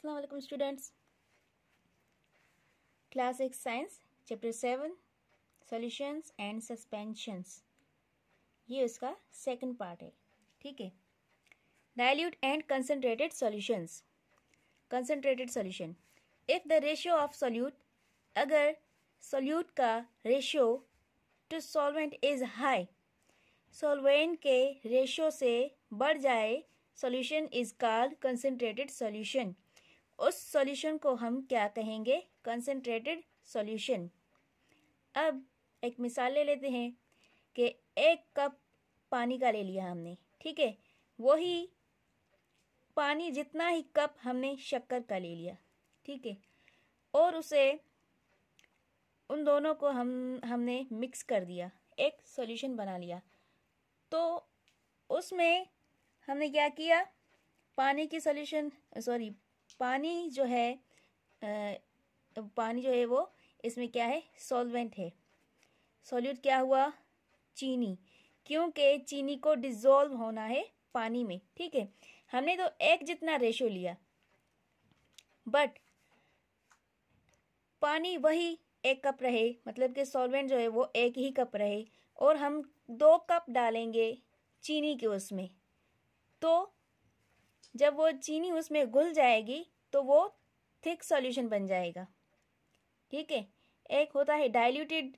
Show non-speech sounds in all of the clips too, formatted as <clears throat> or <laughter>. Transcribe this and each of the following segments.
अस्सलाम वालेकुम students class six science chapter seven solutions and suspensions ये उसका सेकंड पार्ट है ठीक है dilute and concentrated solutions concentrated solution if the ratio of solute अगर सॉल्यूट का ratio to solvent is high solvent के रेशियो से बढ़ जाए solution is called concentrated solution उस सॉल्यूशन को हम क्या कहेंगे कंसनट्रेटेड सॉल्यूशन अब एक मिसाल ले लेते हैं कि एक कप पानी का ले लिया हमने ठीक है वही पानी जितना ही कप हमने शक्कर का ले लिया ठीक है और उसे उन दोनों को हम हमने मिक्स कर दिया एक सॉल्यूशन बना लिया तो उसमें हमने क्या किया पानी की सॉल्यूशन सॉरी पानी जो है आ, पानी जो है वो इसमें क्या है सॉल्वेंट है सॉल्यूट क्या हुआ चीनी क्योंकि चीनी को डिजोल्व होना है पानी में ठीक है हमने तो एक जितना रेशो लिया बट पानी वही एक कप रहे मतलब कि सॉल्वेंट जो है वो एक ही कप रहे और हम दो कप डालेंगे चीनी के उसमें तो जब वो चीनी उसमें घुल जाएगी तो वो थिक सॉल्यूशन बन जाएगा ठीक है एक होता है डाइल्यूटेड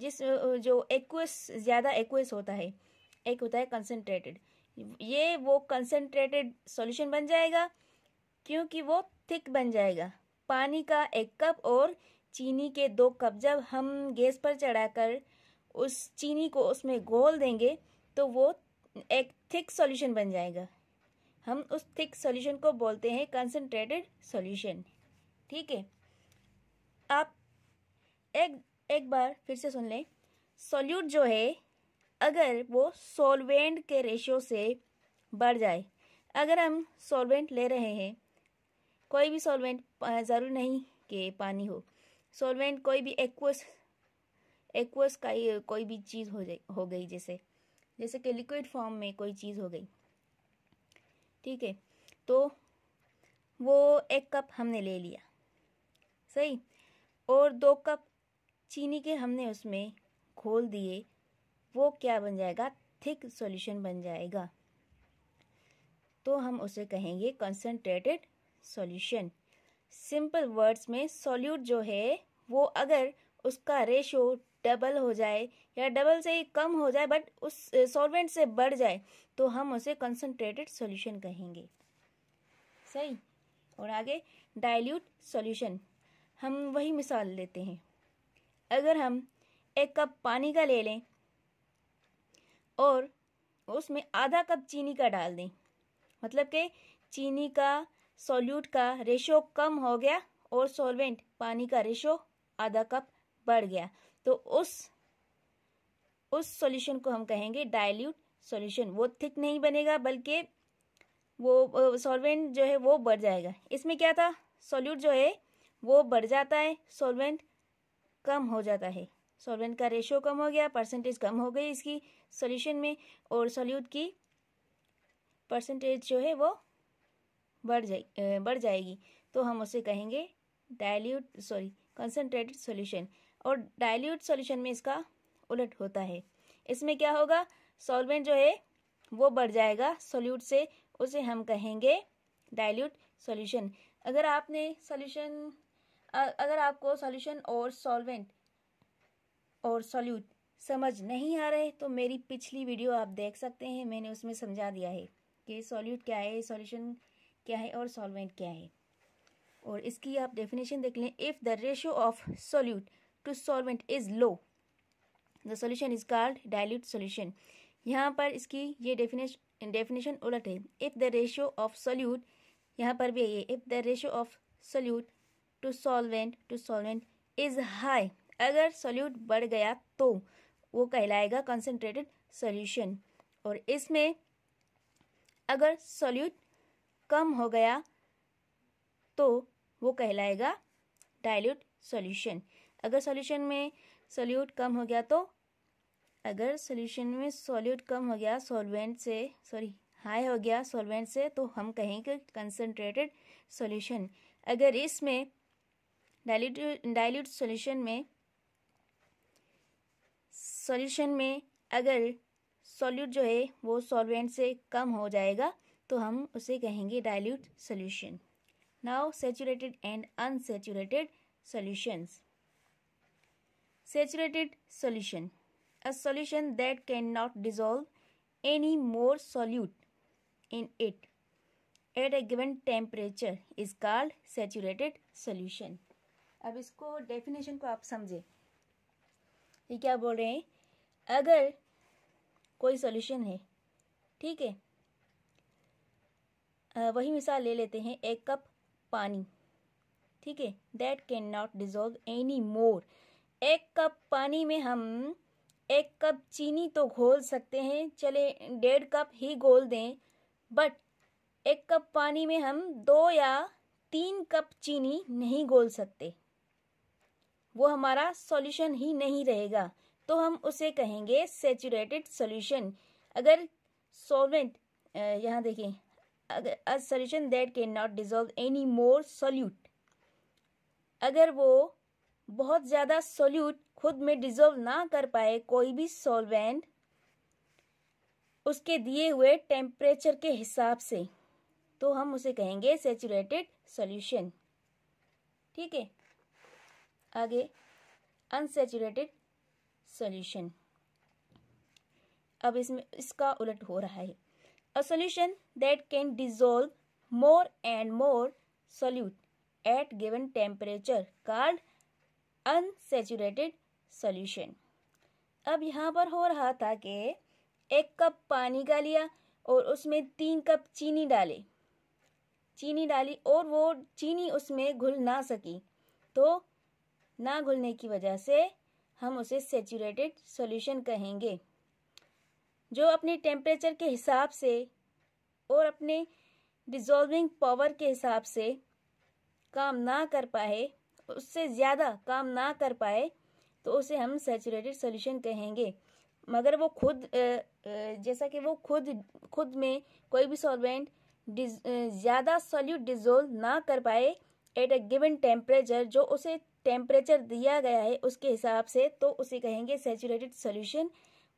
जिस जो एक्वस ज़्यादा एक्वस होता है एक होता है कंसनट्रेटेड ये वो कंसनट्रेटेड सॉल्यूशन बन जाएगा क्योंकि वो थिक बन जाएगा पानी का एक कप और चीनी के दो कप जब हम गैस पर चढ़ाकर उस चीनी को उसमें घोल देंगे तो वो एक थिक सॉल्यूशन बन जाएगा हम उस थिक सॉल्यूशन को बोलते हैं कंसनट्रेटेड सॉल्यूशन ठीक है आप एक एक बार फिर से सुन लें सॉल्यूट जो है अगर वो सॉल्वेंट के रेशियो से बढ़ जाए अगर हम सॉल्वेंट ले रहे हैं कोई भी सॉल्वेंट ज़रूर नहीं कि पानी हो सॉल्वेंट कोई भी एक्वस एक्वस का कोई भी चीज़ हो जाए हो गई जैसे जैसे कि लिक्विड फॉर्म में कोई चीज़ हो गई ठीक है तो वो एक कप हमने ले लिया सही और दो कप चीनी के हमने उसमें घोल दिए वो क्या बन जाएगा थिक सॉल्यूशन बन जाएगा तो हम उसे कहेंगे कंसनट्रेटेड सॉल्यूशन सिंपल वर्ड्स में सॉल्यूट जो है वो अगर उसका रेशो डबल हो जाए या डबल से ही कम हो जाए बट उस सॉल्वेंट से बढ़ जाए तो हम उसे कंसनट्रेटेड सॉल्यूशन कहेंगे सही और आगे डाइल्यूट सॉल्यूशन हम वही मिसाल लेते हैं अगर हम एक कप पानी का ले लें और उसमें आधा कप चीनी का डाल दें मतलब कि चीनी का सॉल्यूट का रेशो कम हो गया और सॉल्वेंट पानी का रेशो आधा कप बढ़ गया तो उस उस सॉल्यूशन को हम कहेंगे डाइल्यूट सॉल्यूशन वो थिक नहीं बनेगा बल्कि वो सॉल्वेंट जो है वो बढ़ जाएगा इसमें क्या था सॉल्यूट जो है वो बढ़ जाता है सॉल्वेंट कम हो जाता है सॉल्वेंट का रेशो कम हो गया परसेंटेज कम हो गई इसकी सॉल्यूशन में और सॉल्यूट की परसेंटेज जो है वो बढ़ जाए बढ़ जाएगी तो हम उसे कहेंगे डाइल्यूट सॉरी कंसनट्रेटेड सॉल्यूशन और डाइल्यूट सॉल्यूशन में इसका उलट होता है इसमें क्या होगा सॉल्वेंट जो है वो बढ़ जाएगा सॉल्यूट से उसे हम कहेंगे डाइल्यूट सॉल्यूशन अगर आपने सॉल्यूशन अगर आपको सॉल्यूशन और सॉल्वेंट और सॉल्यूट समझ नहीं आ रहे तो मेरी पिछली वीडियो आप देख सकते हैं मैंने उसमें समझा दिया है कि सॉल्यूट क्या है सॉल्यूशन क्या है और सॉल्वेंट क्या है और इसकी आप डेफिनेशन देख लें if the ratio of solute to solvent is low the solution is called dilute solution यहाँ पर इसकी ये डेफिनेशन डेफिनेशन उलट है if the ratio of solute यहाँ पर भी है ये if the ratio of solute to solvent to solvent is high अगर सोल्यूट बढ़ गया तो वो कहलाएगा कंसनट्रेटेड सोल्यूशन और इसमें अगर सोल्यूट कम हो गया तो वो कहलाएगा डायल्यूट सॉल्यूशन अगर सॉल्यूशन में सोल्यूट कम हो गया तो अगर सोल्यूशन में सोल्यूट कम हो गया सॉल्वेंट से सॉरी हाई हो गया सॉल्वेंट से तो हम कहेंगे कंसनट्रेटेड सॉल्यूशन अगर इसमें डायल्यूट डायल्यूट सॉल्यूशन में सॉल्यूशन में अगर सॉल्यूट जो है वो सॉल्वेंट से कम हो जाएगा तो हम उसे कहेंगे dilute solution now saturated and unsaturated solutions saturated solution a solution that cannot dissolve any more solute in it at a given temperature is called saturated solution अब इसको डेफिनेशन को आप समझे ये क्या बोल रहे हैं अगर कोई सॉल्यूशन है ठीक है वही मिसाल ले लेते हैं एक कप पानी ठीक है that can not dissolve any more एक कप पानी में हम एक कप चीनी तो घोल सकते हैं चले डेढ़ कप ही घोल दें बट एक कप पानी में हम दो या तीन कप चीनी नहीं घोल सकते वो हमारा सॉल्यूशन ही नहीं रहेगा तो हम उसे कहेंगे सेचूरेटेड सॉल्यूशन अगर सॉल्वेंट यहाँ देखें अगर a solution that can not dissolve any more solute अगर वो बहुत ज़्यादा सोल्यूट खुद में डिजोल्व ना कर पाए कोई भी सॉल्वेंट उसके दिए हुए टेम्परेचर के हिसाब से तो हम उसे कहेंगे सेचुरेटेड सॉल्यूशन ठीक है आगे अनसेचुरेटेड सॉल्यूशन अब इसमें इसका उलट हो रहा है a solution that can dissolve more and more solute at given temperature called unsaturated solution अब यहाँ पर हो रहा था कि एक कप पानी का लिया और उसमें तीन कप चीनी डाले चीनी डाली और वो चीनी उसमें घुल ना सकी तो ना घुलने की वजह से हम उसे सेचुरेटेड सॉल्यूशन कहेंगे जो अपने टेम्परेचर के हिसाब से और अपने डिजोल्विंग पावर के हिसाब से काम ना कर पाए उससे ज़्यादा काम ना कर पाए तो उसे हम सेचुरेटेड सोल्यूशन कहेंगे मगर वो खुद जैसा कि वो खुद खुद में कोई भी सॉल्वेंट ज़्यादा सॉल्यूट डिजोल्व ना कर पाए एट अ गिवन टेम्परेचर जो उसे टेम्परेचर दिया गया है उसके हिसाब से तो उसे कहेंगे सेचुरेटेड सोल्यूशन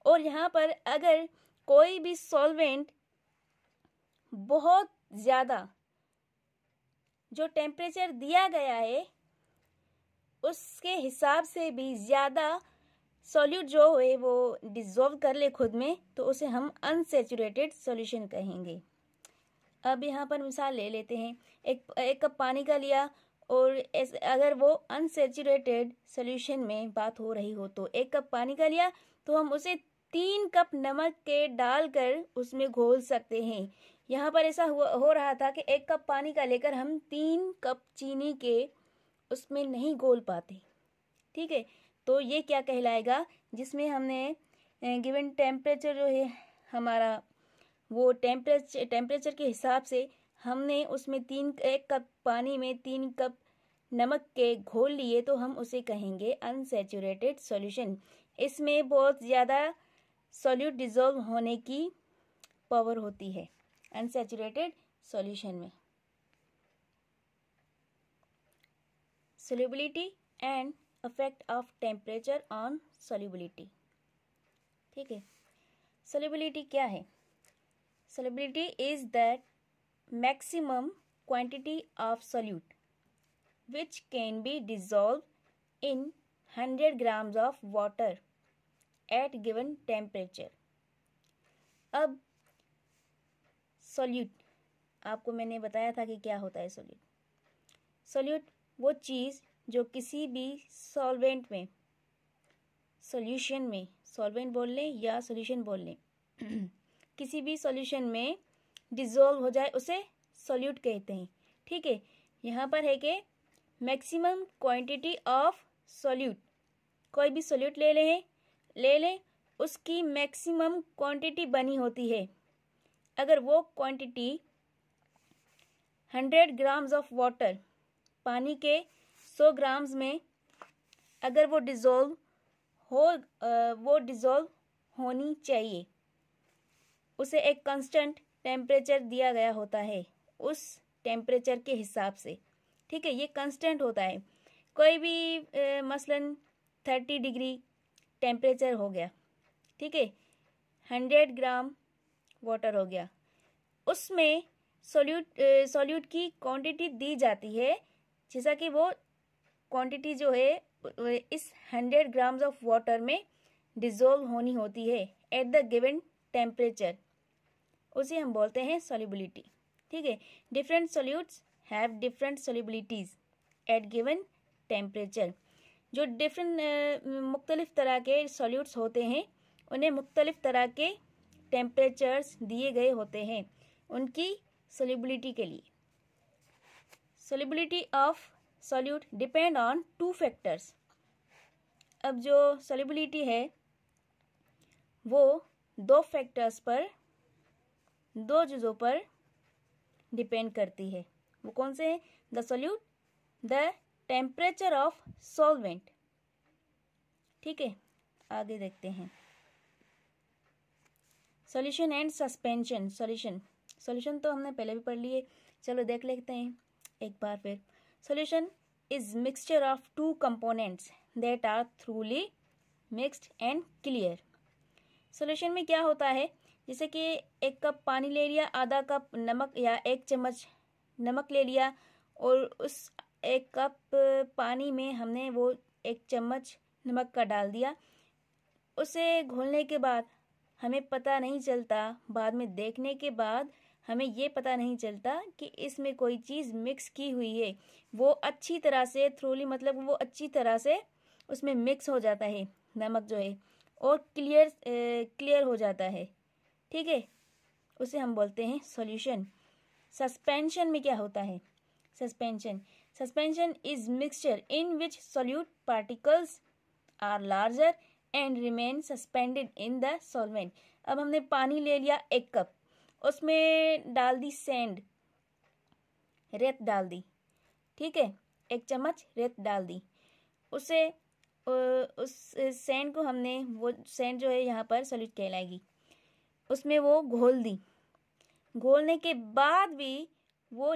और यहाँ पर अगर कोई भी सॉल्वेंट बहुत ज़्यादा जो टेम्परेचर दिया गया है उसके हिसाब से भी ज़्यादा सॉल्यूट जो है वो डिज़ोल्व कर ले खुद में तो उसे हम अनसेचुरेटेड सॉल्यूशन कहेंगे अब यहाँ पर मिसाल ले लेते हैं एक एक कप पानी का लिया और अगर वो अनसेचुरेटेड सोल्यूशन में बात हो रही हो तो एक कप पानी का लिया तो हम उसे तीन कप नमक के डालकर उसमें घोल सकते हैं यहाँ पर ऐसा हो रहा था कि एक कप पानी का लेकर हम तीन कप चीनी के उसमें नहीं गोल पाते ठीक है तो ये क्या कहलाएगा जिसमें हमने गिवन टेम्परेचर जो है हमारा वो टेम्परेचर टेम्परेचर के हिसाब से हमने उसमें तीन एक कप पानी में तीन कप नमक के घोल लिए तो हम उसे कहेंगे अनसेचुरेटेड सॉल्यूशन इसमें बहुत ज़्यादा सॉल्यूट डिजोल्व होने की पावर होती है अनसेचुरेटेड सॉल्यूशन में solubility and effect of temperature on solubility ठीक है solubility क्या है solubility is that maximum quantity of solute which can be dissolved in 100 grams of water at given temperature अब solute आपको मैंने बताया था कि क्या होता है solute solute वो चीज़ जो किसी भी सॉल्वेंट में सॉल्यूशन में सॉल्वेंट बोल लें या सॉल्यूशन बोल लें <clears throat> किसी भी सॉल्यूशन में डिज़ोल्व हो जाए उसे सॉल्यूट कहते हैं ठीक है यहाँ पर है कि मैक्सिमम क्वांटिटी ऑफ सॉल्यूट कोई भी सॉल्यूट ले लें ले लें उसकी मैक्सिमम क्वांटिटी बनी होती है अगर वो quantity hundred grams of water पानी के 100 ग्राम्स में अगर वो डिज़ोल्व हो वो डिज़ोल्व होनी चाहिए उसे एक कांस्टेंट टेम्परेचर दिया गया होता है उस टेम्परेचर के हिसाब से ठीक है ये कांस्टेंट होता है कोई भी मसलन थर्टी डिग्री टेम्परेचर हो गया ठीक है हंड्रेड ग्राम वाटर हो गया उसमें सोल्यूट सोल्यूट की क्वांटिटी दी जाती है जैसा कि वो क्वांटिटी जो है इस हंड्रेड ग्राम्स ऑफ वाटर में डिजोल्व होनी होती है एट द गिवन टेम्परेचर उसे हम बोलते हैं सॉलिबिलिटी ठीक है different solutes have different solubilities at given temperature जो डिफरेंट मुख्तलिफ तरह के सोल्यूट्स होते हैं उन्हें मुख्तलिफ तरह के टेम्परेचर्स दिए गए होते हैं उनकी सोलिबिलिटी के लिए solubility of solute depend on two factors अब जो सोलिबिलिटी है वो दो फैक्टर्स पर दो चीज़ों पर डिपेंड करती है वो कौन से हैं the solute the temperature of solvent ठीक है आगे देखते हैं solution and suspension solution solution तो हमने पहले भी पढ़ लिए चलो देख लेते हैं एक बार फिर solution is mixture of two components that are thoroughly mixed and clear solution में क्या होता है जैसे कि एक कप पानी ले लिया आधा कप नमक या एक चम्मच नमक ले लिया और उस एक कप पानी में हमने वो एक चम्मच नमक का डाल दिया उसे घोलने के बाद हमें पता नहीं चलता बाद में देखने के बाद हमें ये पता नहीं चलता कि इसमें कोई चीज़ मिक्स की हुई है वो अच्छी तरह से थ्रोली मतलब वो अच्छी तरह से उसमें मिक्स हो जाता है नमक जो है और क्लियर क्लियर हो जाता है ठीक है उसे हम बोलते हैं सॉल्यूशन सस्पेंशन में क्या होता है suspension suspension is mixture in which solute particles are larger and remain suspended in the solvent अब हमने पानी ले लिया एक कप उसमें डाल दी सेंड रेत डाल दी ठीक है एक चम्मच रेत डाल दी उसे उस सेंड को हमने वो सेंड जो है यहाँ पर सल्यूट कहलाएगी उसमें वो घोल दी घोलने के बाद भी वो,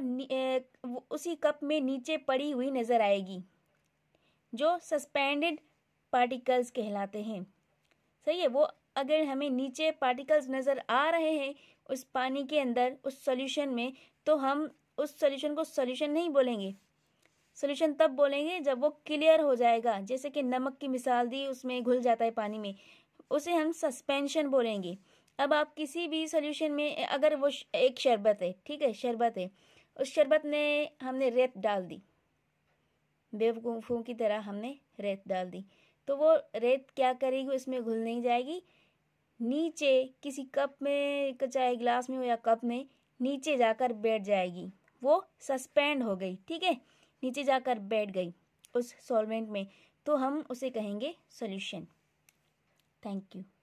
वो उसी कप में नीचे पड़ी हुई नज़र आएगी जो सस्पेंडेड पार्टिकल्स कहलाते हैं सही है वो अगर हमें नीचे पार्टिकल्स नज़र आ रहे हैं उस पानी के अंदर उस सोल्यूशन में तो हम उस सोल्यूशन को सोल्यूशन नहीं बोलेंगे सोल्यूशन तब बोलेंगे जब वो क्लियर हो जाएगा जैसे कि नमक की मिसाल दी उसमें घुल जाता है पानी में उसे हम सस्पेंशन बोलेंगे अब आप किसी भी सोल्यूशन में अगर वो एक शरबत है ठीक है शरबत है उस शरबत ने हमने रेत डाल दी बेवकूफ़ों की तरह हमने रेत डाल दी तो वो रेत क्या करेगी उसमें घुल नहीं जाएगी नीचे किसी कप में चाहे ग्लास में हो या कप में नीचे जाकर बैठ जाएगी वो सस्पेंड हो गई ठीक है नीचे जाकर बैठ गई उस सॉल्वेंट में तो हम उसे कहेंगे सॉल्यूशन थैंक यू